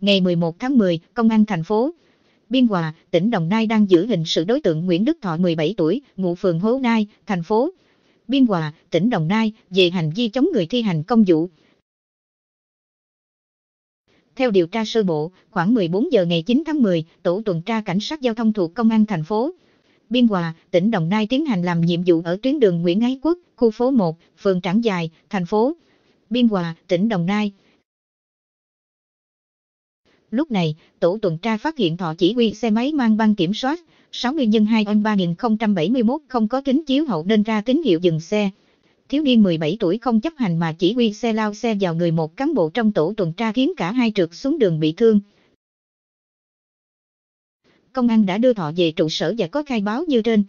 ngày 11 tháng 10, Công an thành phố Biên Hòa, tỉnh Đồng Nai đang giữ hình sự đối tượng Nguyễn Đức Thọ 17 tuổi, ngụ phường Hố Nai, thành phố Biên Hòa, tỉnh Đồng Nai về hành vi chống người thi hành công vụ. Theo điều tra sơ bộ, khoảng 14 giờ ngày 9 tháng 10, tổ tuần tra cảnh sát giao thông thuộc Công an thành phố Biên Hòa, tỉnh Đồng Nai tiến hành làm nhiệm vụ ở tuyến đường Nguyễn Ái Quốc, khu phố 1, phường Trảng Dài, thành phố Biên Hòa, tỉnh Đồng Nai. Lúc này, tổ tuần tra phát hiện thọ chỉ huy xe máy mang băng kiểm soát 60 x 2 on 3071 không có kính chiếu hậu nên ra tín hiệu dừng xe. Thiếu niên 17 tuổi không chấp hành mà chỉ huy xe lao xe vào người một cán bộ trong tổ tuần tra khiến cả hai trượt xuống đường bị thương. Công an đã đưa thọ về trụ sở và có khai báo như trên.